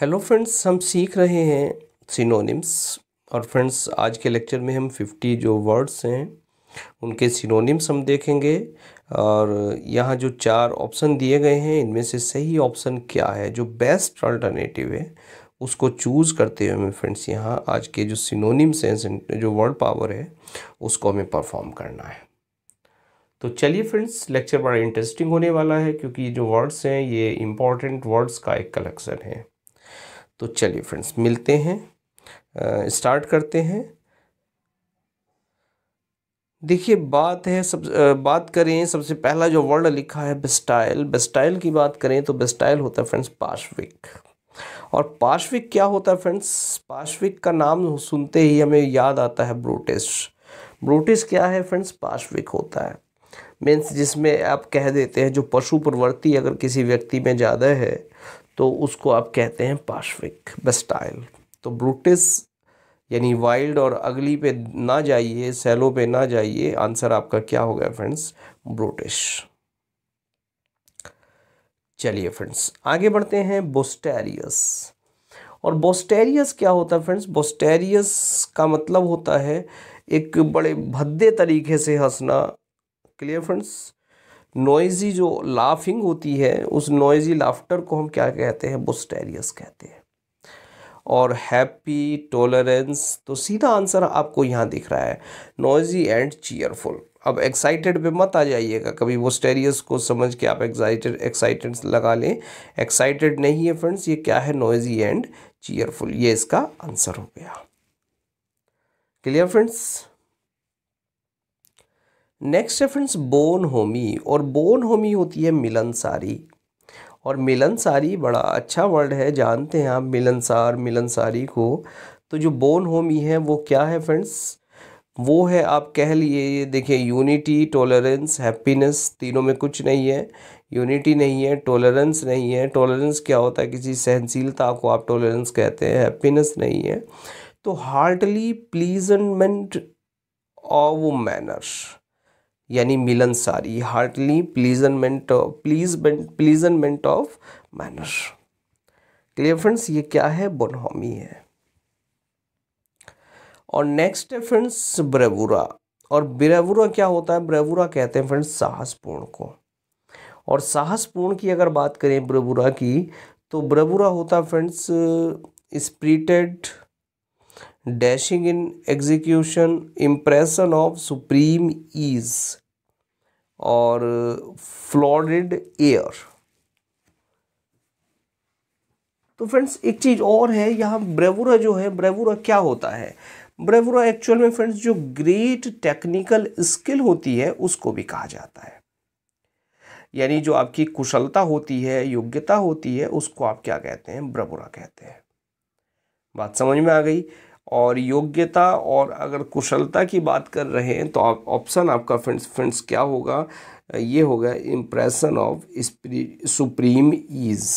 hello friends हम सीख रहे हैं सिनोनिम्स और फ्रेंड्स आज के लेक्चर में हम 50 जो वर्ड्स हैं उनके सिनोनिम्स हम देखेंगे और यहाँ जो चार ऑप्शन दिए गए हैं इनमें से सही ऑप्शन क्या है जो बेस्ट अल्टरनेटिव है उसको चूज़ करते हुए हमें फ्रेंड्स यहाँ आज के जो सिनोनिम्स हैं जो वर्ड पावर है उसको हमें परफॉर्म करना है तो चलिए फ्रेंड्स लेक्चर बड़ा इंटरेस्टिंग होने वाला है क्योंकि जो वर्ड्स हैं ये इम्पॉर्टेंट वर्ड्स का एक कलेक्शन है तो चलिए फ्रेंड्स मिलते हैं स्टार्ट करते हैं देखिए बात है सब बात करें सबसे पहला जो वर्ड लिखा है बेस्टाइल बेस्टाइल की बात करें तो बेस्टाइल होता है फ्रेंड्स पार्श्विक और पार्श्विक क्या होता है फ्रेंड्स पार्श्विक का नाम सुनते ही हमें याद आता है ब्रूटिस ब्रूटिस क्या है फ्रेंड्स पार्श्विक होता है मीन्स जिसमें आप कह देते हैं जो पशु प्रवृत्ति अगर किसी व्यक्ति में ज़्यादा है तो उसको आप कहते हैं पार्श्विक बेस्टाइल तो ब्रूटिस यानी वाइल्ड और अगली पे ना जाइए सेलो पे ना जाइए आंसर आपका क्या हो गया फ्रेंड्स ब्रूटिश चलिए फ्रेंड्स आगे बढ़ते हैं बोस्टेरियस और बोस्टेरियस क्या होता है फ्रेंड्स बोस्टेरियस का मतलब होता है एक बड़े भद्दे तरीके से हंसना क्लियर फ्रेंड्स नॉइजी जो लाफिंग होती है उस नॉइजी लाफ्टर को हम क्या कहते हैं बुस्टेरियस कहते हैं और हैप्पी टॉलरेंस तो सीधा आंसर आपको यहाँ दिख रहा है नॉइजी एंड चीयरफुल अब एक्साइटेड पे मत आ जाइएगा कभी वोस्टेरियस को समझ के आप एक्साइटेड एक्साइटेड लगा लें एक्साइटेड नहीं है फ्रेंड्स ये क्या है नॉइजी एंड चीयरफुल ये इसका आंसर हो गया क्लियर फ्रेंड्स नेक्स्ट है फ्रेंड्स बोन होमी और बोन होमी होती है मिलनसारी और मिलनसारी बड़ा अच्छा वर्ड है जानते हैं आप मिलनसार मिलनसारी को तो जो बोन होमी है वो क्या है फ्रेंड्स वो है आप कह लिए देखिए यूनिटी टॉलरेंस हैप्पीनेस तीनों में कुछ नहीं है यूनिटी नहीं है टॉलरेंस नहीं है टॉलरेंस क्या होता है किसी सहनशीलता को आप टॉलरेंस कहते हैं हैप्पीनेस नहीं है तो हार्डली प्लीजनमेंट ऑफ मैनर्स यानी मिलनसारी heartily pleasantness please pleasantness of manner clear friends ये क्या है बोनहोमी है और नेक्स्ट है फ्रेंड्स ब्रेवुरा और ब्रेवुरा क्या होता है ब्रेवुरा कहते हैं फ्रेंड्स साहसपूर्ण को और साहसपूर्ण की अगर बात करें ब्रेवुरा की तो ब्रेवुरा होता है friends spirited dashing in execution impression of supreme ease और फ्लॉडेड एयर तो फ्रेंड्स एक चीज़ और है यहाँ ब्रेवुरा जो है ब्रेवुरा क्या होता है ब्रेवुरा एक्चुअल में फ्रेंड्स जो ग्रेट टेक्निकल स्किल होती है उसको भी कहा जाता है यानी जो आपकी कुशलता होती है योग्यता होती है उसको आप क्या कहते हैं ब्रबुरा कहते हैं बात समझ में आ गई और योग्यता और अगर कुशलता की बात कर रहे हैं तो आप ऑप्शन आपका फ्रेंड्स फ्रेंड्स क्या होगा ये होगा impression of supreme ease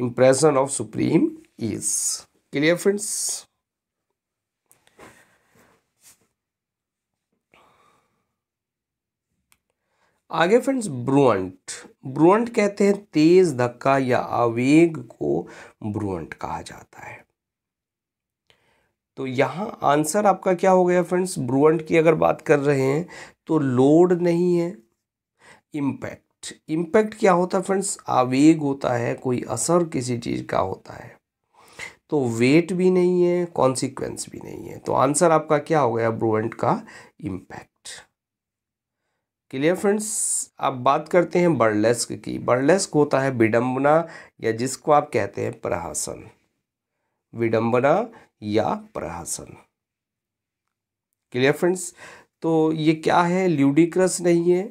impression of supreme ease clear friends आगे फ्रेंड्स ब्रुअंट ब्रुअंट कहते हैं तेज धक्का या आवेग को ब्रुअंट कहा जाता है तो यहां आंसर आपका क्या हो गया फ्रेंड्स ब्रुअंट की अगर बात कर रहे हैं तो लोड नहीं है इम्पैक्ट इम्पैक्ट क्या होता है फ्रेंड्स आवेग होता है कोई असर किसी चीज़ का होता है तो वेट भी नहीं है कॉन्सिक्वेंस भी नहीं है तो आंसर आपका क्या हो गया ब्रुअंट का इम्पैक्ट क्लियर फ्रेंड्स अब बात करते हैं बर्लेस्क की बर्लेस्क होता है विडम्बना या जिसको आप कहते हैं प्रहसन विडम्बना या प्रहसन क्लियर फ्रेंड्स तो ये क्या है ल्यूडिक्रस नहीं है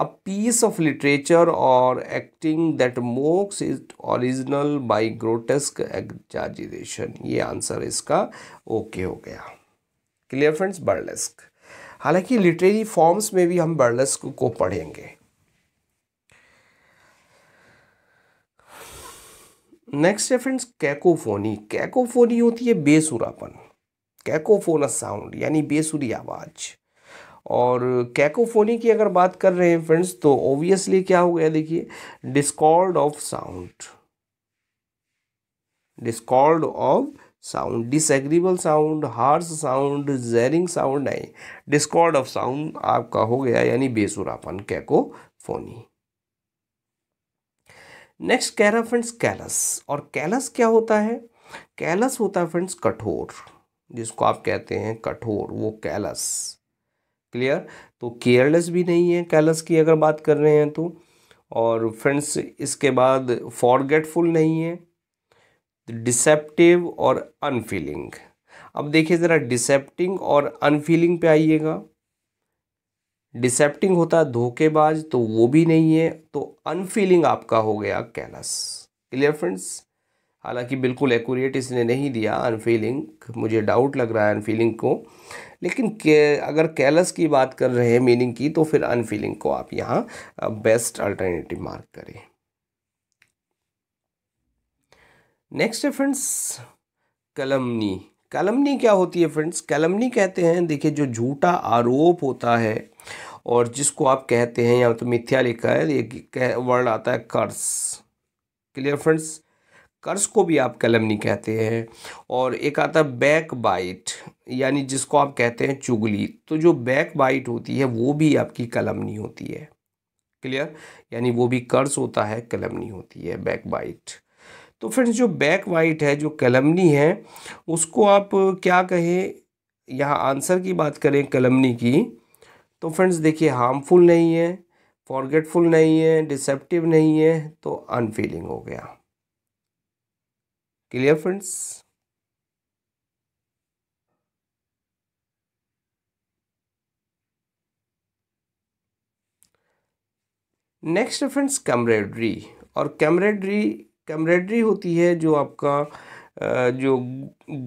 अ पीस ऑफ लिटरेचर और acting that mocks is original by grotesque exaggeration ये आंसर इसका ओके हो गया क्लियर फ्रेंड्स बर्लेस्क हालांकि लिटरेरी फॉर्म्स में भी हम बर्लस्क को पढ़ेंगे नेक्स्ट है फ्रेंड्स कैकोफोनी कैकोफोनी होती है बेसुरापन कैकोफोनस साउंड यानी बेसुरी आवाज़ और कैकोफोनी की अगर बात कर रहे हैं फ्रेंड्स तो ऑब्वियसली क्या हो गया देखिए discord of sound discord of sound disagreeable sound harsh sound jarring sound नहीं डिस्कॉर्ड ऑफ साउंड आपका हो गया यानी बेसुरापन कैकोफोनी नेक्स्ट कह रहा फ्रेंड्स कैलस और कैलस क्या होता है कैलस होता है फ्रेंड्स कठोर जिसको आप कहते हैं कठोर वो कैलस क्लियर तो केयरलेस भी नहीं है कैलस की अगर बात कर रहे हैं तो और फ्रेंड्स इसके बाद फॉरगेटफुल नहीं है डिसेप्टिव और अनफीलिंग अब देखिए ज़रा डिसेप्टिंग और अनफीलिंग पे आइएगा डिसेप्टिंग होता है धोखेबाज तो वो भी नहीं है तो अनफीलिंग आपका हो गया कैलस क्लियर फ्रेंड्स हालांकि बिल्कुल एक्यूरेट इसने नहीं दिया अनफीलिंग मुझे डाउट लग रहा है अनफीलिंग को लेकिन के, अगर कैलस की बात कर रहे हैं मीनिंग की तो फिर अनफीलिंग को आप यहाँ बेस्ट अल्टरनेटिव मार्क करें नेक्स्ट है फ्रेंड्स कलमनी कलमनी क्या होती है फ्रेंड्स कलमनी कहते हैं देखिए जो झूठा आरोप होता है और जिसको आप कहते हैं या तो मिथ्या लिखा है ये वर्ड आता है कर्स क्लियर फ्रेंड्स कर्ज को भी आप कलमनी कहते हैं और एक आता है बैक बाइट यानी जिसको आप कहते हैं चुगली तो जो बैक बाइट होती है वो भी आपकी कलमनी होती है क्लियर यानी वो भी कर्ज होता है कलमनी होती है बैक बाइट तो फ्रेंड्स जो बैक वाइट है जो कलमनी है उसको आप क्या कहें यहाँ आंसर की बात करें कलमनी की तो फ्रेंड्स देखिए हार्मफुल नहीं है फॉरगेटफुल नहीं है डिसेप्टिव नहीं है तो अनफीलिंग हो गया clear friends next friends camaraderie और कमरेडरी कैमरेडरी होती है जो आपका जो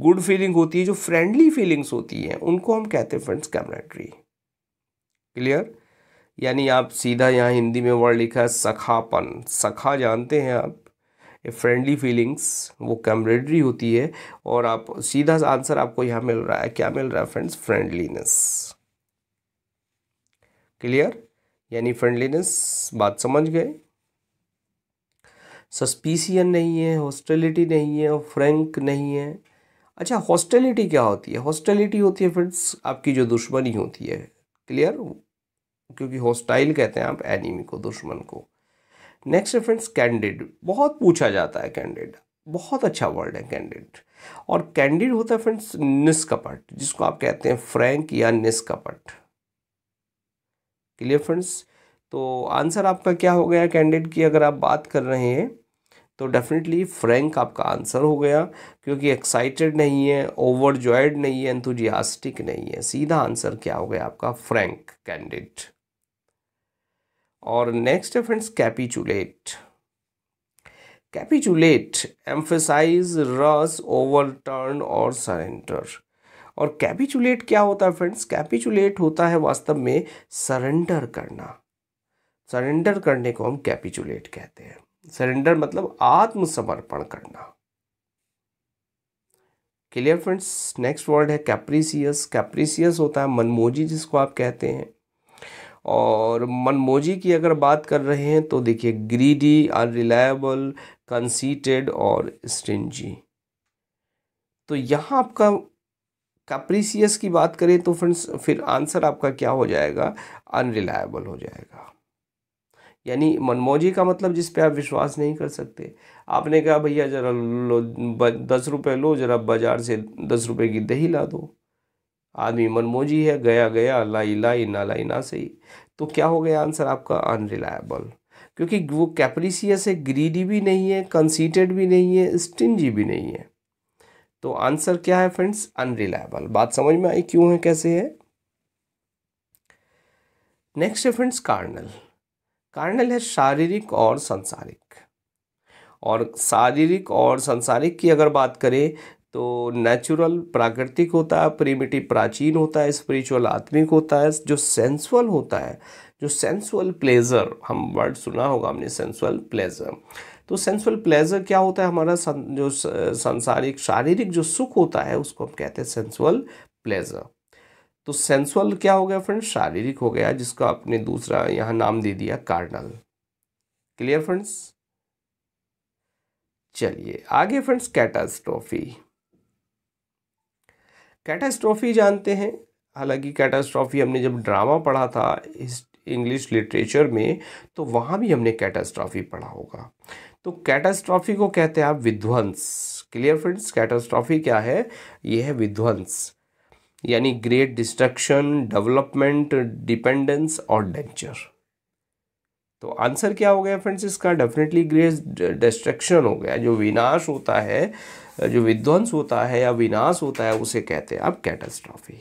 गुड फीलिंग होती है जो फ्रेंडली फीलिंग्स होती हैं उनको हम कहते हैं फ्रेंड्स कैमरेडरी क्लियर यानी आप सीधा यहाँ हिंदी में वर्ड लिखा है सखापन सखा जानते हैं आप फ्रेंडली फीलिंग्स वो कैमरेडरी होती है और आप सीधा आंसर आपको यहाँ मिल रहा है क्या मिल रहा है फ्रेंड्स फ्रेंडलीनेस क्लियर यानी फ्रेंडलीनेस बात समझ गए सस्पीसियन नहीं है हॉस्टेलिटी नहीं है और फ्रेंक नहीं है अच्छा हॉस्टेलिटी क्या होती है हॉस्टेलिटी होती है फ्रेंड्स आपकी जो दुश्मनी होती है क्लियर क्योंकि हॉस्टाइल कहते हैं आप एनिमी को दुश्मन को नेक्स्ट है फ्रेंड्स कैंडिड बहुत पूछा जाता है कैंडिड बहुत अच्छा वर्ड है कैंडिड और कैंडिड होता है फ्रेंड्स निष्कपट जिसको आप कहते हैं फ्रैंक या निष्कपट क्लियर फ्रेंड्स तो आंसर आपका क्या हो गया कैंडिडेट की अगर आप बात कर रहे हैं तो डेफिनेटली फ्रैंक आपका आंसर हो गया क्योंकि एक्साइटेड नहीं है ओवरजॉयड नहीं है एंथुजियास्टिक नहीं है सीधा आंसर क्या हो गया आपका फ्रैंक कैंडिडेट और नेक्स्ट है फ्रेंड्स कैपिचुलेट कैपिचुलेट एम्फेसाइज रस ओवर टर्न और सरेंडर और कैपिचुलेट क्या होता है फ्रेंड्स कैपिचुलेट होता है वास्तव में सरेंडर करना सरेंडर करने को हम कैपिचुलेट कहते हैं सरेंडर मतलब आत्मसमर्पण करना क्लियर फ्रेंड्स नेक्स्ट वर्ड है कैप्रीसियस कैप्रीसियस होता है मनमोजी जिसको आप कहते हैं और मनमोजी की अगर बात कर रहे हैं तो देखिए ग्रीडी अनरिलायबल कंसीटेड और स्टिंजी तो यहाँ आपका कैप्रीसियस की बात करें तो फ्रेंड्स फिर आंसर आपका क्या हो जाएगा अनरिलायबल हो जाएगा यानी मनमोजी का मतलब जिस पे आप विश्वास नहीं कर सकते आपने कहा भैया ज़रा लो दस रुपये लो ज़रा बाज़ार से दस रुपये की दही ला दो आदमी मनमोजी है गया गया लाई लाई ना लाई ना सही तो क्या हो गया आंसर आपका अनरिलायबल क्योंकि वो कैप्रिसियस है ग्रीडी भी नहीं है कंसीटेड भी नहीं है स्टिंजी भी नहीं है तो आंसर क्या है फ्रेंड्स अनरिलायबल बात समझ में आई क्यों है कैसे है नेक्स्ट है फ्रेंड्स कार्नल कार्नल है शारीरिक और संसारिक और शारीरिक और संसारिक की अगर बात करें तो नेचुरल प्राकृतिक होता है प्रीमिटिव प्राचीन होता है स्पिरिचुअल आत्मिक होता है जो सेंसुअल होता है जो सेंसुअल प्लेजर हम वर्ड सुना होगा हमने सेंसुअल प्लेजर तो सेंसुअल प्लेजर क्या होता है हमारा सं, जो संसारिक शारीरिक जो सुख होता है उसको हम कहते हैं सेंसुअल प्लेजर तो सेंसुअल क्या हो गया फ्रेंड्स शारीरिक हो गया जिसको आपने दूसरा यहाँ नाम दे दिया कार्नल क्लियर फ्रेंड्स चलिए आगे फ्रेंड्स कैटास्ट्रॉफी कैटास्ट्रॉफी जानते हैं हालांकि कैटास्ट्रॉफी हमने जब ड्रामा पढ़ा था इस इंग्लिश लिटरेचर में तो वहाँ भी हमने कैटास्ट्रॉफी पढ़ा होगा तो कैटास्ट्रॉफी को कहते हैं आप विध्वंस क्लियर फ्रेंड्स कैटास्ट्रॉफी क्या है यह है विध्वंस यानी ग्रेट डिस्ट्रक्शन डेवलपमेंट डिपेंडेंस और डेंचर तो आंसर क्या हो गया फ्रेंड्स इसका डेफिनेटली ग्रेट डिस्ट्रक्शन हो गया जो विनाश होता है जो विध्वंस होता है या विनाश होता है उसे कहते हैं आप कैटास्ट्रॉफी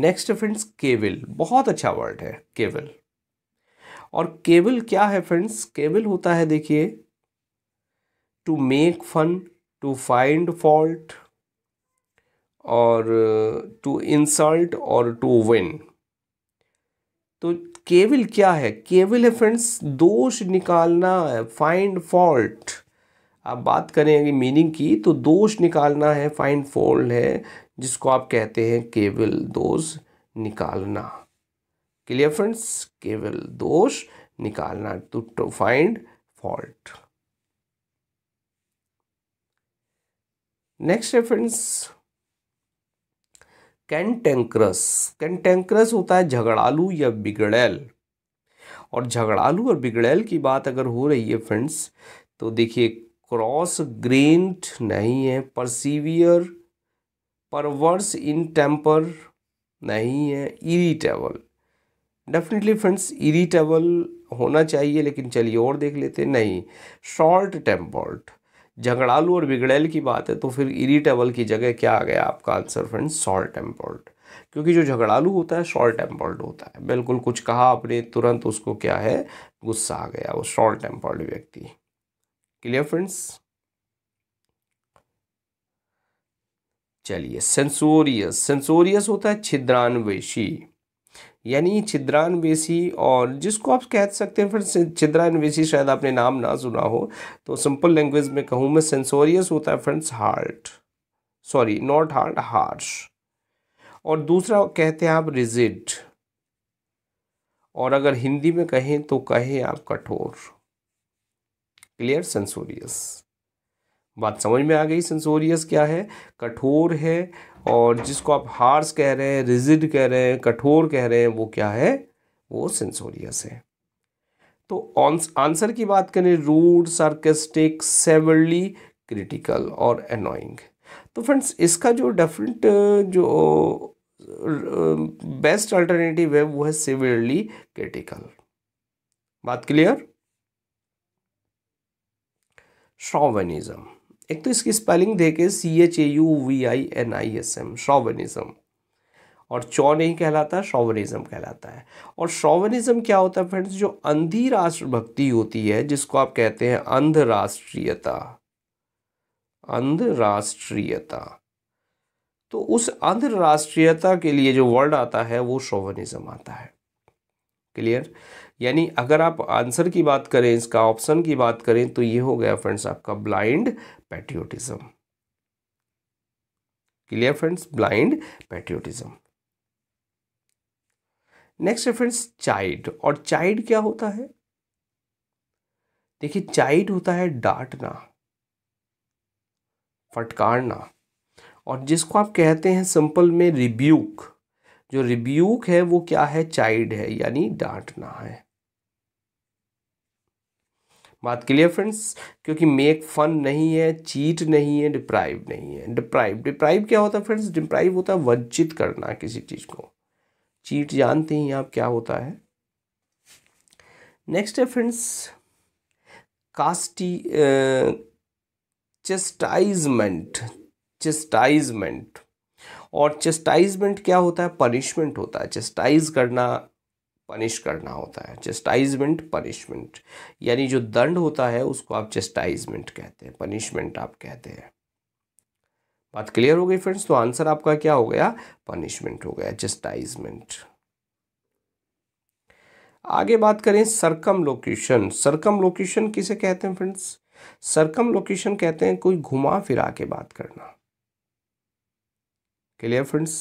नेक्स्ट फ्रेंड्स केविल बहुत अच्छा वर्ड है केविल और केविल क्या है फ्रेंड्स केविल होता है देखिए to make fun to find fault और टू इंसल्ट और टू विन तो केवल क्या है केवल है फ्रेंड्स दोष निकालना है फाइंड फॉल्ट आप बात करेंगे मीनिंग की तो दोष निकालना है फाइंड फॉल्ट है जिसको आप कहते हैं केवल दोष निकालना क्लियर फ्रेंड्स केवल दोष निकालना to to find fault next है फ्रेंड्स कैंटेंक्रस कैंटेंक्रस होता है झगड़ालू या बिगड़ैल और झगड़ालू और बिगड़ैल की बात अगर हो रही है फ्रेंड्स तो देखिए क्रॉस ग्रेंट नहीं है परसीवियर परवर्स इन टेम्पर नहीं है इरीटेबल डेफिनेटली फ्रेंड्स इरीटेबल होना चाहिए लेकिन चलिए और देख लेते नहीं शॉर्ट टेम्पर्ड झगड़ालू और बिगड़ैल की बात है तो फिर इरीटेबल की जगह क्या आ गया आपका आंसर फ्रेंड शॉर्ट टेम्पर्ड क्योंकि जो झगड़ालू होता है शॉर्ट टेम्पर्ड होता है बिल्कुल कुछ कहा आपने तुरंत उसको क्या है गुस्सा आ गया वो शॉर्ट टेम्पर्ड व्यक्ति क्लियर फ्रेंड्स चलिए सेंसोरियस सेंसोरियस होता है छिद्रान्वेषी यानी छिद्रान्वेषी और जिसको आप कह सकते हैं फ्रेंड छिद्रान्वेषी शायद आपने नाम ना सुना हो तो सिंपल लैंग्वेज में कहूँ मैं सेंसोरियस होता है friends heart sorry not heart harsh और दूसरा कहते हैं आप रिजिड और अगर हिंदी में कहें तो कहें आप कठोर क्लियर सेंसोरियस बात समझ में आ गई सेंसोरियस क्या है कठोर है और जिसको आप हार्स कह रहे हैं रिजिड कह रहे हैं कठोर कह रहे हैं वो क्या है वो सेंसोरियस है तो आंसर की बात करें रूड सार्केस्टिक सेवरली क्रिटिकल और अनोइंग तो फ्रेंड्स इसका जो डिफरेंट जो बेस्ट अल्टरनेटिव है वो है सिवियरली क्रिटिकल बात क्लियर श्रॉवेनिज्म एक तो इसकी स्पेलिंग देखे C H A U V I N I S M chauvinism और चौ नहीं कहलाता शॉवनिज्म कहलाता है और शॉवनिज्म क्या होता है फ्रेंड्स जो अंधी राष्ट्रभक्ति होती है जिसको आप कहते हैं अंध राष्ट्रीयता अंध राष्ट्रीयता तो उस अंध राष्ट्रीयता के लिए जो वर्ड आता है वो शोवनिज्म आता है क्लियर यानी अगर आप आंसर की बात करें इसका ऑप्शन की बात करें तो ये हो गया फ्रेंड्स आपका blind patriotism clear friends blind patriotism next है फ्रेंड्स चाइड और चाइड क्या होता है देखिए चाइड होता है डांटना फटकारना और जिसको आप कहते हैं सिंपल में रिब्यूक जो रिब्यूक है वो क्या है चाइड है यानी डांटना है बात क्लियर फ्रेंड्स क्योंकि मेक फन नहीं है चीट नहीं है डिप्राइव नहीं है डिप्राइव डिप्राइव क्या होता है फ्रेंड्स डिप्राइव होता है वंचित करना किसी चीज़ को चीट जानते ही आप क्या होता है नेक्स्ट है फ्रेंड्स कास्टी चेस्टाइजमेंट चेस्टाइजमेंट और चेस्टाइजमेंट क्या होता है पनिशमेंट होता है चेस्टाइज करना पनिश करना होता है चेस्टाइजमेंट पनिशमेंट यानी जो दंड होता है उसको आप चेस्टाइजमेंट कहते हैं पनिशमेंट आप कहते हैं बात क्लियर हो गई फ्रेंड्स तो आंसर आपका क्या हो गया पनिशमेंट हो गया चेस्टाइजमेंट आगे बात करें सरकम लोकेशन सरकम लोकेशन किसे कहते हैं फ्रेंड्स सरकम लोकेशन कहते हैं कोई घुमा फिरा के बात करना क्लियर फ्रेंड्स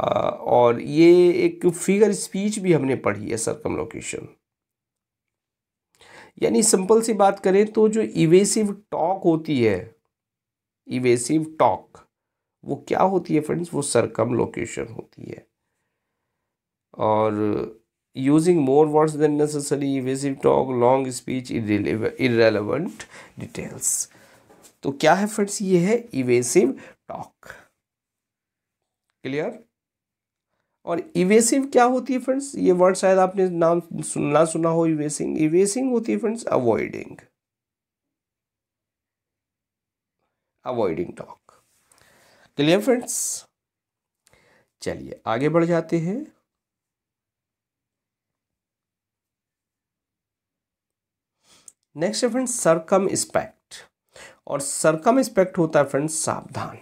और ये एक फिगर स्पीच भी हमने पढ़ी है सरकम लोकेशन यानी सिंपल सी बात करें तो जो इवेसिव टॉक होती है इवेसिव टॉक वो क्या होती है फ्रेंड्स वो सरकम लोकेशन होती है और using more words than necessary evasive talk long speech irrelevant details तो क्या है फ्रेंड्स ये है इवेसिव टॉक क्लियर और इवेसिव क्या होती है फ्रेंड्स ये वर्ड शायद आपने नाम सुनना सुना हो इवेसिंग इवेसिंग होती है friends avoiding avoiding talk clear friends चलिए आगे बढ़ जाते हैं नेक्स्ट है फ्रेंड्स सरकम स्पेक्ट और सरकम स्पेक्ट होता है फ्रेंड्स सावधान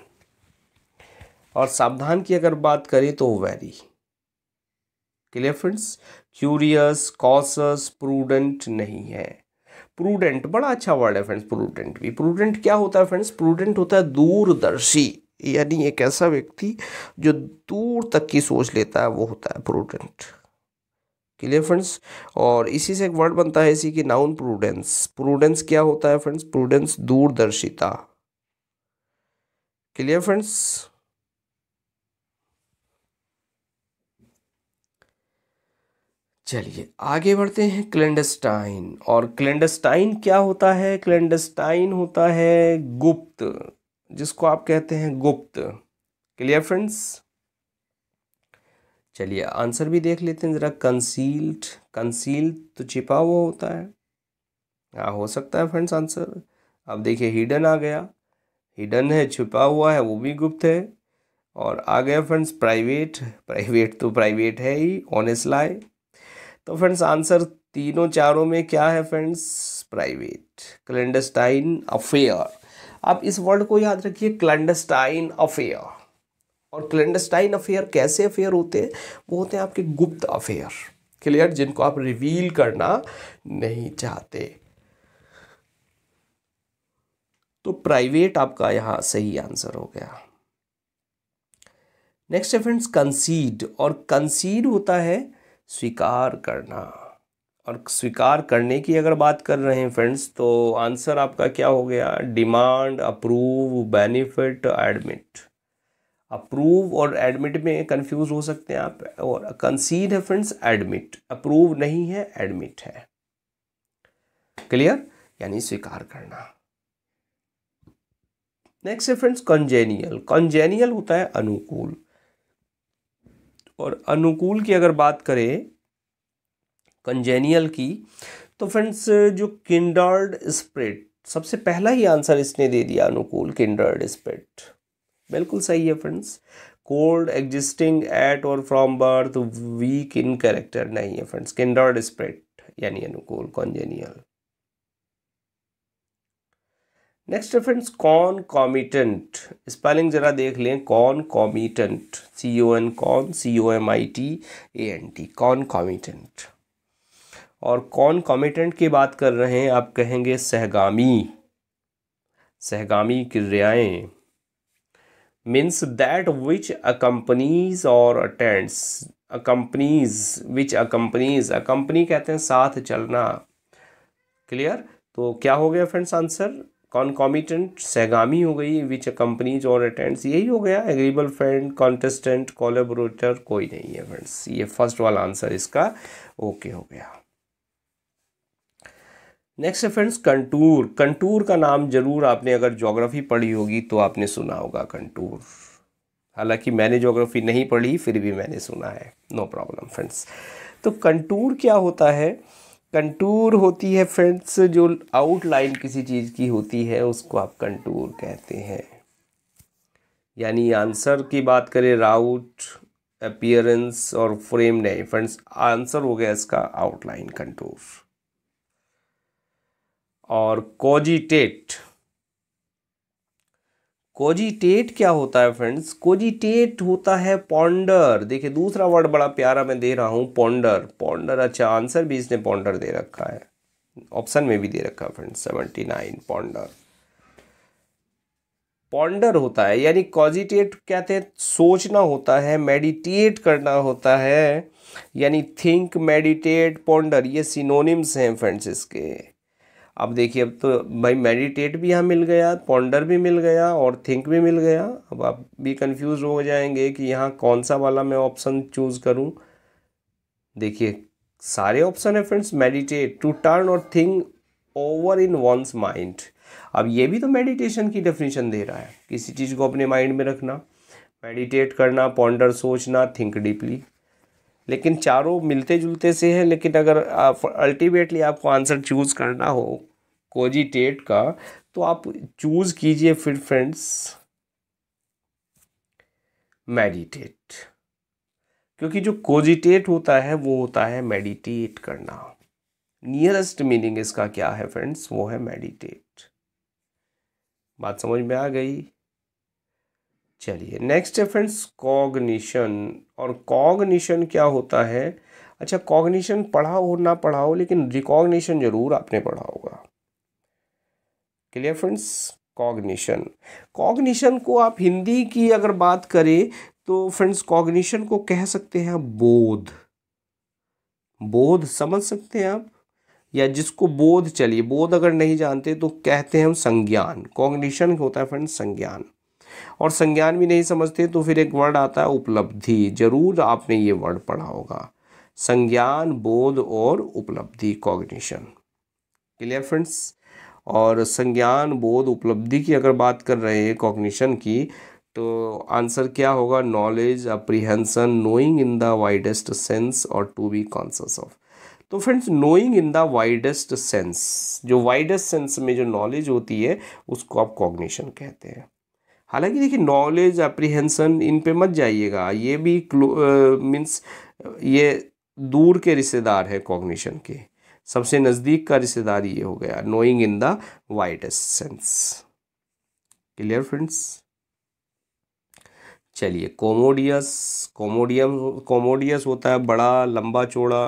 और सावधान की अगर बात करें तो very clear friends curious cautious prudent नहीं है प्रूडेंट बड़ा अच्छा वर्ड है फ्रेंड्स प्रूडेंट भी प्रूडेंट क्या होता है फ्रेंड्स प्रूडेंट होता है दूरदर्शी यानी एक ऐसा व्यक्ति जो दूर तक की सोच लेता है वो होता है प्रूडेंट क्लियर फ्रेंड्स और इसी से एक वर्ड बनता है इसी की नाउन प्रूडेंस प्रूडेंस क्या होता है फ्रेंड्स प्रूडेंस दूरदर्शिता क्लियर फ्रेंड्स चलिए आगे बढ़ते हैं क्लेंडस्टाइन और क्लेंडस्टाइन क्या होता है क्लेंडस्टाइन होता है गुप्त जिसको आप कहते हैं गुप्त क्लियर फ्रेंड्स चलिए आंसर भी देख लेते हैं ज़रा कंसील्ड कंसील्ड तो छिपा हुआ होता है हाँ हो सकता है फ्रेंड्स आंसर अब देखिए हिडन आ गया हिडन है छुपा हुआ है वो भी गुप्त है और आ गया फ्रेंड्स प्राइवेट प्राइवेट तो प्राइवेट है ही ऑनेस्ट लाई तो फ्रेंड्स आंसर तीनों चारों में क्या है फ्रेंड्स प्राइवेट क्लैंडस्टाइन अफेयर आप इस वर्ड को याद रखिए क्लैंडस्टाइन अफेयर और क्लैंडस्टाइन अफेयर कैसे अफेयर होते हैं वो होते हैं आपके गुप्त अफेयर क्लियर जिनको आप रिवील करना नहीं चाहते तो प्राइवेट आपका यहाँ सही आंसर हो गया नेक्स्ट है फ्रेंड्स कंसीड और कंसीड होता है स्वीकार करना और स्वीकार करने की अगर बात कर रहे हैं फ्रेंड्स तो आंसर आपका क्या हो गया demand approve benefit admit approve और एडमिट में कंफ्यूज हो सकते हैं आप और कंसीड है फ्रेंड्स एडमिट अप्रूव नहीं है एडमिट है क्लियर यानी स्वीकार करना नेक्स्ट है फ्रेंड्स कॉन्जेनियल कॉन्जेनियल होता है अनुकूल और अनुकूल की अगर बात करें कंजेनियल की तो फ्रेंड्स जो किंडर्ड स्प्रिट सबसे पहला ही आंसर इसने दे दिया अनुकूल किंडर्ड स्प्रिट बिल्कुल सही है फ्रेंड्स कोल्ड एग्जिस्टिंग एट और from birth weak in character नहीं है फ्रेंड्स किंडर्ड स्प्रिट यानी अनुकूल कॉन्जेनियल नेक्स्ट है फ्रेंड्स कॉन कॉमिटेंट स्पेलिंग जरा देख लें concomitant C O N con C O M I T A N T concomitant और कॉन कॉमिटेंट की बात कर रहे हैं आप कहेंगे सहगामी सहगामी क्रियाएं मीन्स दैट विच कंपनीज और attends accompanies which a a company कहते हैं साथ चलना क्लियर तो क्या हो गया फ्रेंड्स आंसर कॉन्कॉमिटेंट सैगामी हो गई विच कंपनीज और अटेंड्स यही हो गया एग्रीबल फ्रेंड कॉन्टेस्टेंट कोलेबोरेटर कोई नहीं है फ्रेंड्स ये फर्स्ट वाला आंसर इसका ओके हो गया नेक्स्ट है फ्रेंड्स कंटूर कंटूर का नाम जरूर आपने अगर ज्योग्राफी पढ़ी होगी तो आपने सुना होगा कंटूर हालांकि मैंने ज्योग्राफी नहीं पढ़ी फिर भी मैंने सुना है नो प्रॉब्लम फ्रेंड्स तो कंटूर क्या होता है कंटूर होती है फ्रेंड्स जो आउटलाइन किसी चीज़ की होती है उसको आप कंटूर कहते हैं यानी आंसर की बात करें राउट अपियरेंस और फ्रेम नहीं फ्रेंड्स आंसर हो गया इसका आउटलाइन कंटूर और कोजिटेट कोजिटेट क्या होता है फ्रेंड्स कोजिटेट होता है पॉन्डर देखिए दूसरा वर्ड बड़ा प्यारा मैं दे रहा हूँ पॉन्डर पॉन्डर अच्छा आंसर भी इसने पॉन्डर दे रखा है ऑप्शन में भी दे रखा है friends seventy nine ponder ponder होता है यानी कॉजिटेट क्या थे सोचना होता है मेडिटेट करना होता है यानी थिंक मेडिटेट पॉन्डर ये सिनोनिम्स हैं फ्रेंड्स इसके अब देखिए अब तो भाई मेडिटेट भी यहाँ मिल गया पॉन्डर भी मिल गया और थिंक भी मिल गया अब आप भी कंफ्यूज हो जाएंगे कि यहाँ कौन सा वाला मैं ऑप्शन चूज़ करूँ देखिए सारे ऑप्शन है फ्रेंड्स मेडिटेट टू टर्न और think over in one's mind अब ये भी तो मेडिटेशन की डेफिनेशन दे रहा है किसी चीज़ को अपने माइंड में रखना मेडिटेट करना पॉन्डर सोचना थिंक डीपली लेकिन चारों मिलते जुलते से हैं लेकिन अगर आप अल्टीमेटली आपको आंसर चूज़ करना हो कोजिटेट का तो आप चूज़ कीजिए फिर फ्रेंड्स मेडिटेट क्योंकि जो कोजिटेट होता है वो होता है मेडिटेट करना नियरेस्ट मीनिंग इसका क्या है फ्रेंड्स वो है मेडिटेट बात समझ में आ गई चलिए नेक्स्ट है फ्रेंड्स कॉग्निशन और कॉग्निशन क्या होता है अच्छा कॉग्निशन पढ़ा हो ना पढ़ा हो लेकिन रिकॉग्निशन ज़रूर आपने पढ़ा होगा क्लियर फ्रेंड्स कॉग्निशन कॉग्निशन को आप हिंदी की अगर बात करें तो फ्रेंड्स कॉग्निशन को कह सकते हैं बोध बोध समझ सकते हैं आप या जिसको बोध चलिए बोध अगर नहीं जानते तो कहते हैं हम संज्ञान कॉग्निशन होता है फ्रेंड्स संज्ञान और संज्ञान भी नहीं समझते तो फिर एक वर्ड आता है उपलब्धि जरूर आपने ये वर्ड पढ़ा होगा संज्ञान बोध और उपलब्धि कॉग्निशन क्लियर फ्रेंड्स और संज्ञान बोध उपलब्धि की अगर बात कर रहे हैं कॉग्निशन की तो आंसर क्या होगा knowledge apprehension knowing in the widest sense और टू बी कॉन्सियस ऑफ तो friends knowing in the widest sense जो वाइडेस्ट सेंस में जो नॉलेज होती है उसको आप कॉग्निशन कहते हैं हालांकि देखिए नॉलेज अप्रीहेंसन इन पे मत जाइएगा ये भी मीन्स ये दूर के रिश्तेदार है कॉग्निशन के सबसे नज़दीक का रिश्तेदार ये हो गया knowing in the widest sense clear friends चलिए कोमोडियस कोमोडियम कोमोडियस होता है बड़ा लंबा चौड़ा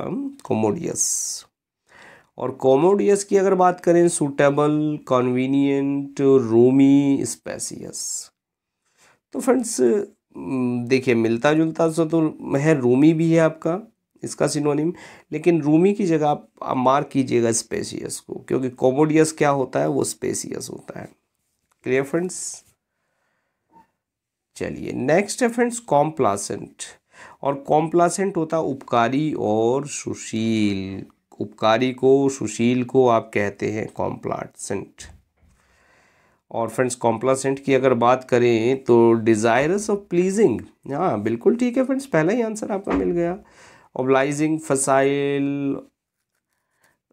कोमोडियस हम्म, और कोमोडियस की अगर बात करें सूटेबल कन्वीनियंट रूमी स्पेसियस तो फ्रेंड्स देखिए मिलता जुलता सो तो है रूमी भी है आपका इसका सिनोनिम लेकिन रूमी की जगह आप, आप मार्क कीजिएगा स्पेसियस को क्योंकि कोबोडियस क्या होता है वो स्पेसियस होता है क्लियर फ्रेंड्स चलिए नेक्स्ट है फ्रेंड्स कॉम्प्लासेंट और कॉम्प्लासेंट होता है उपकारी और सुशील उपकारी को सुशील को आप कहते हैं कॉम्प्लासेंट और फ्रेंड्स कॉम्प्लासेंट की अगर बात करें तो डिज़ायरस ऑफ प्लीजिंग हाँ बिल्कुल ठीक है फ्रेंड्स पहला ही आंसर आपका मिल गया ओबलाइजिंग फसाइल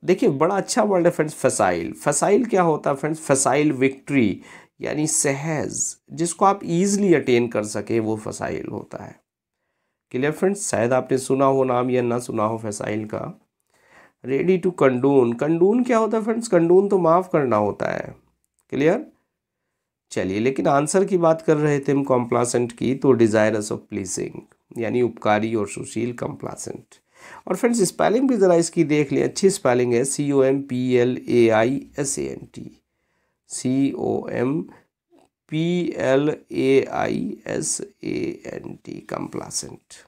देखिए बड़ा अच्छा वर्ड है फ्रेंड्स फसाइल फसाइल क्या होता है फ्रेंड्स फसाइल विक्ट्री यानी सहज जिसको आप ईजिली अटेन कर सकें वो फसाइल होता है क्लियर फ्रेंड्स शायद आपने सुना हो नाम या ना सुना हो फसाइल का रेडी टू कंडून कंडून क्या होता है फ्रेंड्स कंडून तो माफ़ करना होता है क्लियर चलिए लेकिन आंसर की बात कर रहे थे हम कॉम्प्लासेंट की तो डिज़ायरस ऑफ प्लीजिंग यानी उपकारी और सुशील कॉम्प्लासेंट और फ्रेंड्स स्पेलिंग भी ज़रा इसकी देख लें अच्छी स्पेलिंग है C O M P L A I S A N T C O M P L A I S A N T complaisant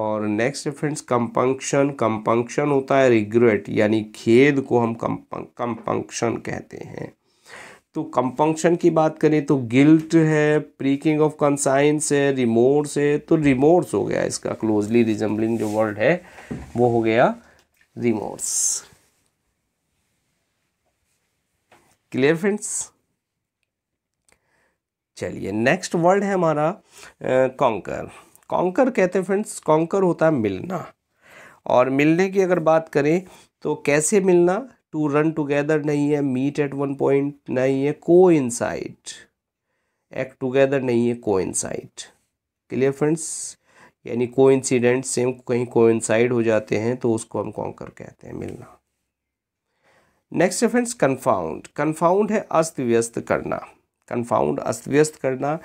और नेक्स्ट फ्रेंड्स कंपंक्शन कंपंक्शन होता है रिग्रेट यानी खेद को हम कंपंक्शन कहते हैं तो कंपंक्शन की बात करें तो गिल्ट है प्रीकिंग ऑफ कंसाइंस है रिमोर्स है तो रिमोर्स हो गया इसका क्लोजली रिजम्बलिंग जो वर्ड है वो हो गया रिमोर्स क्लियर फ्रेंड्स चलिए नेक्स्ट वर्ड है हमारा कॉन्कर कॉन्कर कहते हैं फ्रेंड्स कॉन्कर होता है मिलना और मिलने की अगर बात करें तो कैसे मिलना टू रन टुगेदर नहीं है मीट एट वन पॉइंट नहीं है को इनसाइट एक्ट टुगेदर नहीं है को इनसाइट क्लियर फ्रेंड्स यानी को इंसिडेंट सेम कहीं को इनसाइड हो जाते हैं तो उसको हम कॉन्कर कहते हैं मिलना नेक्स्ट है फ्रेंड्स कन्फाउंड कन्फाउंड है अस्त व्यस्त करना कन्फाउंड अस्त व्यस्त करना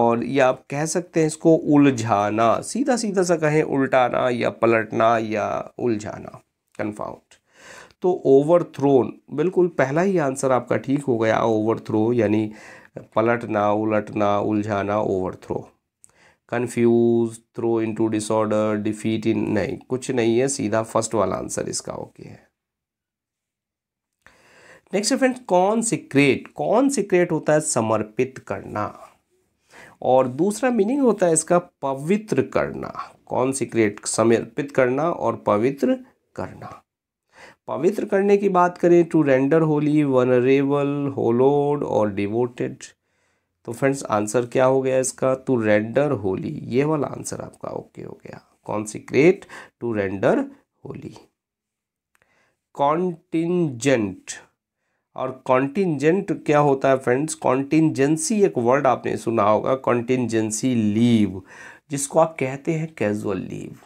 और या आप कह सकते हैं इसको उलझाना सीधा सीधा सा कहें उल्टाना या पलटना या उलझाना कन्फाउंड तो ओवरथ्रोन बिल्कुल पहला ही आंसर आपका ठीक हो गया ओवरथ्रो यानी पलटना उलटना उलझाना overthrow confuse throw into disorder defeat इन नहीं कुछ नहीं है सीधा फर्स्ट वाला आंसर इसका ओके है next friend consecrate consecrate होता है समर्पित करना और दूसरा मीनिंग होता है इसका पवित्र करना कौन सिक्रेट समर्पित करना और पवित्र करना पवित्र करने की बात करें to render holy venerable hallowed और डिवोटेड तो फ्रेंड्स आंसर क्या हो गया इसका टू रेंडर होली ये वाला आंसर आपका ओके हो गया consecrate to render holy contingent और कॉन्टिजेंट क्या होता है फ्रेंड्स कॉन्टिजेंसी एक वर्ड आपने सुना होगा कॉन्टिजेंसी लीव जिसको आप कहते हैं कैजुअल लीव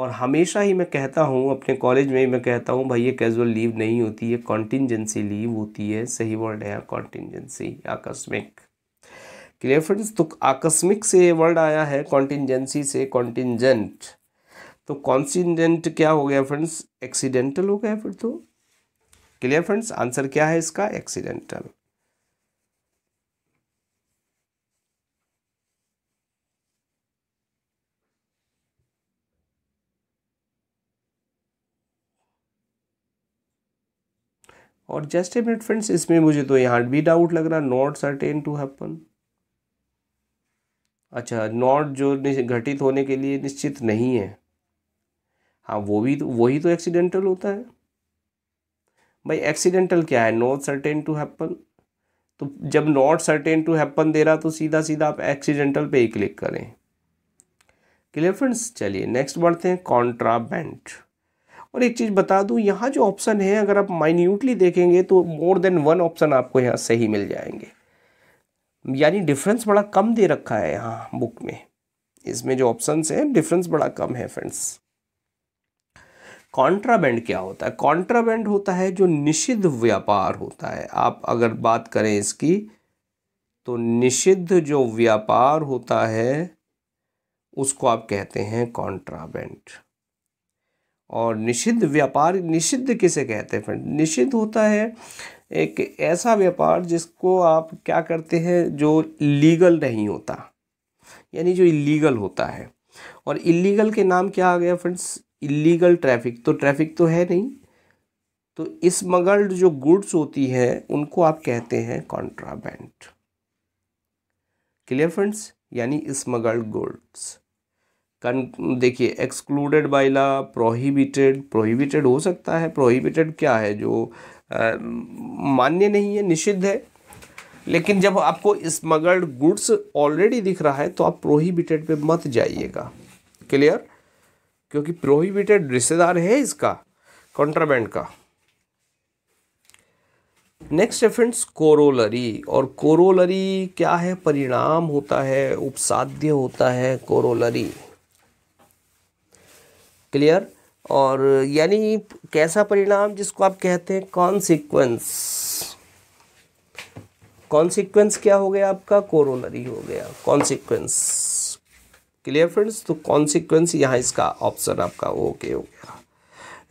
और हमेशा ही मैं कहता हूँ अपने कॉलेज में ही मैं कहता हूँ भाई ये कैजुअल लीव नहीं होती है कॉन्टिजेंसी लीव होती है सही वर्ड है कॉन्टिजेंसी आकस्मिक क्लियर फ्रेंड्स तो आकस्मिक से ये वर्ड आया है कॉन्टिजेंसी से कॉन्टिजेंट तो कॉन्टिजेंट क्या हो गया फ्रेंड्स एक्सीडेंटल हो गया फिर तो क्लियर फ्रेंड्स आंसर क्या है इसका एक्सीडेंटल और जस्ट ए मिनट फ्रेंड्स इसमें मुझे तो यहाँ भी डाउट लग रहा नॉट सर्टेन टू हैपन अच्छा नॉट जो घटित होने के लिए निश्चित नहीं है हाँ वो भी तो वही तो एक्सीडेंटल होता है भाई एक्सीडेंटल क्या है नॉट सर्टेन टू हैपन तो जब नॉट सर्टेन टू हैपन दे रहा तो सीधा सीधा आप एक्सीडेंटल पे ही क्लिक करें क्लियर फ्रेंड्स चलिए नेक्स्ट बढ़ते हैं कॉन्ट्राबेंट और एक चीज़ बता दूँ यहाँ जो ऑप्शन है अगर आप माइन्यूटली देखेंगे तो मोर देन वन ऑप्शन आपको यहाँ सही मिल जाएंगे यानी डिफरेंस बड़ा कम दे रखा है यहाँ बुक में इसमें जो ऑप्शन हैं डिफरेंस बड़ा कम है फ्रेंड्स कॉन्ट्राबैंड क्या होता है कॉन्ट्राबैंड होता है जो निषिद्ध व्यापार होता है आप अगर बात करें इसकी तो निषिद्ध जो व्यापार होता है उसको आप कहते हैं कॉन्ट्राबैंड और निषिद्ध व्यापार निषिद्ध किसे कहते हैं फ्रेंड निषिद्ध होता है एक ऐसा व्यापार जिसको आप क्या करते हैं जो लीगल नहीं होता यानी जो इलीगल होता है और इलीगल के नाम क्या आ गया फ्रेंड्स इलीगल ट्रैफिक तो ट्रैफिक तो है नहीं तो मगल्ड जो गुड्स होती हैं उनको आप कहते हैं कॉन्ट्राबैंड क्लियर फ्रेंड्स यानी मगल्ड गुड्स देखिए excluded by law prohibited prohibited हो सकता है प्रोहिबिटेड क्या है जो मान्य नहीं है निषिद्ध है लेकिन जब आपको स्मगल्ड गुड्स ऑलरेडी दिख रहा है तो आप प्रोहिबिटेड पे मत जाइएगा क्लियर क्योंकि प्रोहिबिटेड रिश्तेदार है इसका कॉन्ट्राबैंड का नेक्स्ट है फ्रेंड्स कोरोलरी और कोरोलरी क्या है परिणाम होता है उपसाध्य होता है कोरोलरी क्लियर और यानी कैसा परिणाम जिसको आप कहते हैं कॉन्सिक्वेंस कॉन्सिक्वेंस क्या हो गया आपका कोरोनरी हो गया कॉन्सिक्वेंस क्लियर फ्रेंड्स तो कॉन्सिक्वेंस यहाँ इसका ऑप्शन आपका ओके हो गया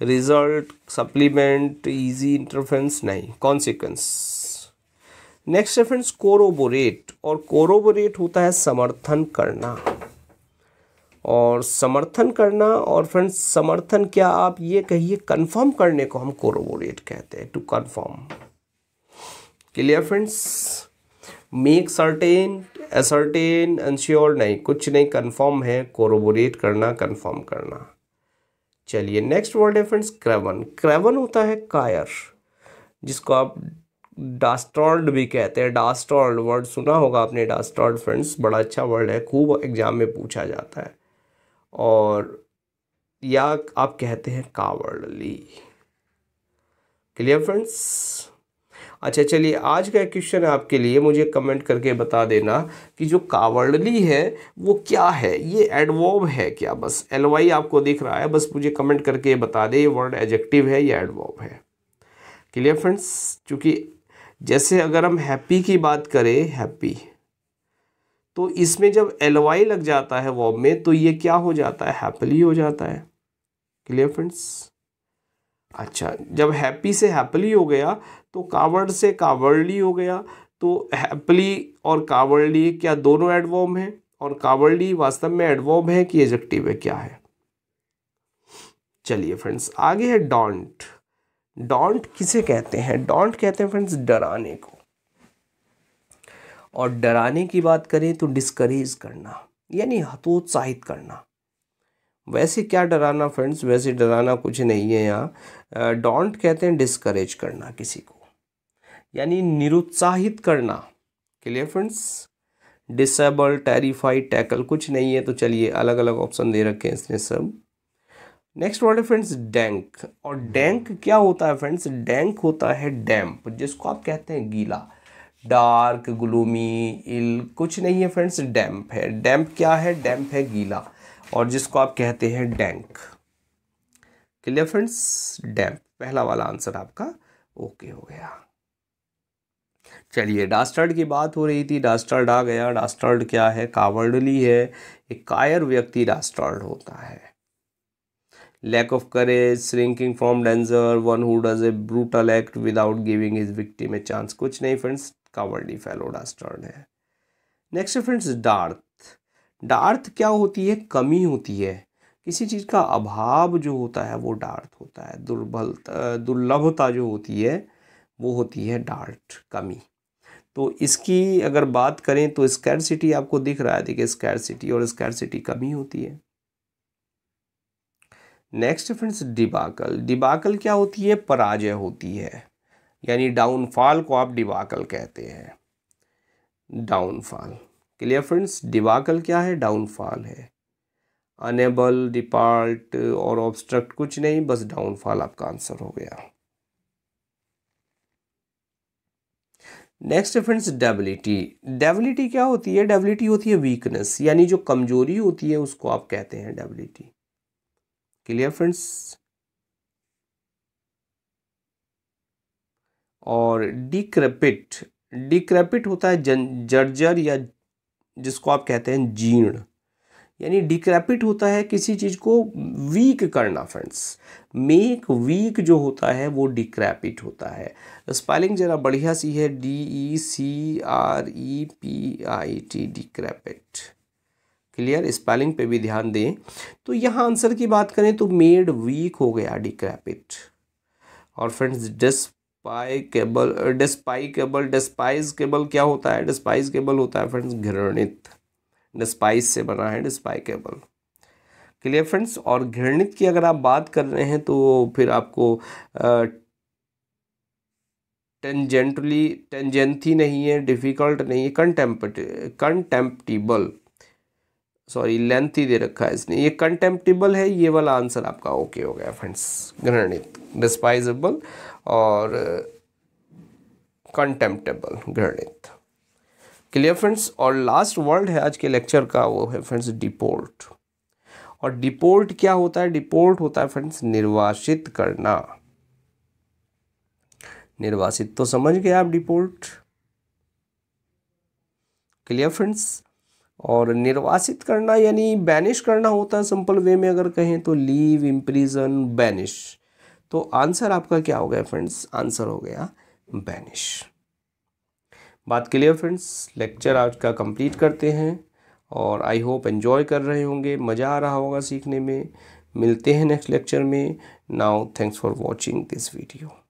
रिजल्ट सप्लीमेंट इजी इंटरफेंस नहीं कॉन्सिक्वेंस नेक्स्ट है फ्रेंड्स कोरोबोरेट और कोरोबोरेट होता है समर्थन करना और समर्थन करना और फ्रेंड्स समर्थन क्या आप ये कहिए कंफर्म करने को हम कोरोबोरेट कहते हैं to confirm clear friends make certain ascertain unsure नहीं कुछ नहीं कंफर्म है कोरोबोरेट करना कंफर्म करना चलिए नेक्स्ट वर्ड है फ्रेंड्स क्रेवन क्रेवन होता है कायर जिसको आप डास्टॉल्ड भी कहते हैं डास्टॉल्ड वर्ड सुना होगा आपने डास्टॉल्ड फ्रेंड्स बड़ा अच्छा वर्ड है खूब एग्जाम में पूछा जाता है और या आप कहते हैं कावड़ली क्लियर फ्रेंड्स अच्छा चलिए आज का एक क्वेश्चन है आपके लिए मुझे कमेंट करके बता देना कि जो कावड़ली है वो क्या है ये एडवॉब है क्या बस एल वाई आपको दिख रहा है बस मुझे कमेंट करके बता दे ये वर्ड एजेक्टिव है या एडवॉब है क्लियर फ्रेंड्स चूँकि जैसे अगर हम हैप्पी की बात करें हैप्पी तो इसमें जब एल वाई लग जाता है वॉब में तो ये क्या हो जाता है हैप्पली हो जाता है क्लियर फ्रेंड्स अच्छा जब हैप्पी से हैप्पली हो गया तो कावड़ से कावड़ली हो गया तो हैप्पली और कावड़ली क्या दोनों एडवॉम हैं और कावड़ली वास्तव में एडवॉम है कि एजेक्टिव है क्या है चलिए फ्रेंड्स आगे है डॉन्ट डॉन्ट किसे कहते हैं डॉन्ट कहते हैं फ्रेंड्स डराने को और डराने की बात करें तो डिस्करेज करना यानी हतोत्साहित करना वैसे क्या डराना फ्रेंड्स वैसे डराना कुछ नहीं है यहाँ डोंट कहते हैं डिस्करेज करना किसी को यानी निरुत्साहित करना clear friends disable terrified tackle कुछ नहीं है तो चलिए अलग अलग ऑप्शन दे रखे हैं इसने सब नेक्स्ट वर्ड है फ्रेंड्स डैंक और डैंक क्या होता है फ्रेंड्स डैंक होता है डैम्प जिसको आप कहते हैं गीला डार्क ग्लूमी इल कुछ नहीं है फ्रेंड्स डैम्प है डैम्प क्या है डैम्प है गीला और जिसको आप कहते हैं डैंक क्लियर फ्रेंड्स डैम्प पहला वाला आंसर आपका ओके हो गया चलिए डास्टर्ड की बात हो रही थी डास्टर्ड आ गया डास्टर्ड क्या है कावर्डली है एक कायर व्यक्ति डास्टर्ड होता है lack of courage shrinking from danger one who does a brutal act without giving his victim a कुछ नहीं फ्रेंड्स कावर्डी फेलोडास्टर्न है नेक्स्ट फ्रेंड्स डार्थ डार्थ क्या होती है कमी होती है किसी चीज़ का अभाव जो होता है वो डार्थ होता है दुर्बलता दुर्लभता जो होती है वो होती है डार्थ कमी तो इसकी अगर बात करें तो स्कैर सिटी आपको दिख रहा है देखिए स्कैर सिटी और स्कैर सिटी कमी होती है नेक्स्ट फ्रेंड्स डिबाकल डिबाकल क्या होती है पराजय होती है यानी डाउनफॉल को आप डिवाकल कहते हैं डाउनफॉल क्लियर फ्रेंड्स डिवाकल क्या है डाउनफॉल है अनेबल डिपार्ट और ऑब्स्ट्रक्ट कुछ नहीं बस डाउनफॉल आपका आंसर हो गया नेक्स्ट फ्रेंड्स डेबिलिटी डेबिलिटी क्या होती है डेबिलिटी होती है वीकनेस यानी जो कमजोरी होती है उसको आप कहते हैं डेबिलिटी क्लियर फ्रेंड्स और डिक्रेपिट डिक्रेपिट होता है जन जर्जर या जिसको आप कहते हैं जीर्ण यानी डिक्रेपिट होता है किसी चीज़ को वीक करना फ्रेंड्स मेक वीक जो होता है वो डिक्रेपिट होता है स्पेलिंग ज़रा बढ़िया सी है D E C R E P I T decrepit clear spelling पे भी ध्यान दें तो यहाँ आंसर की बात करें तो मेड वीक हो गया डिक्रेपिट और फ्रेंड्स डिस्प डिस्पाइकेबल डिस्पाइकेबल केबल क्या होता है डिस्पाइज केबल होता है फ्रेंड्स घृणित डिस्पाइज से बना है डिस्पाइकेबल क्लियर फ्रेंड्स और घृणित की अगर आप बात कर रहे हैं तो फिर आपको टेंजेंटली टेंजेंथी नहीं है डिफ़िकल्ट नहीं है कंटेम्पट कंटेम्पटिबल सॉरी लेंथ ही दे रखा है इसने ये कंटेम्पटिबल है ये वाला आंसर आपका ओके हो गया फ्रेंड्स घृणित डिस्पाइजेबल और कंटेम्पटेबल uh, घृणित क्लियर फ्रेंड्स और लास्ट वर्ड है आज के लेक्चर का वो है फ्रेंड्स डिपोर्ट और डिपोर्ट क्या होता है डिपोर्ट होता है फ्रेंड्स निर्वासित करना निर्वासित तो समझ गए आप डिपोर्ट क्लियर फ्रेंड्स और निर्वासित करना यानी बैनिश करना होता है सिंपल वे में अगर कहें तो लीव इम्प्रीजन बैनिश तो आंसर आपका क्या हो गया फ्रेंड्स आंसर हो गया बैनिश बात क्लियर फ्रेंड्स लेक्चर आज का कंप्लीट करते हैं और आई होप एंजॉय कर रहे होंगे मज़ा आ रहा होगा सीखने में मिलते हैं नेक्स्ट लेक्चर में now thanks for watching this video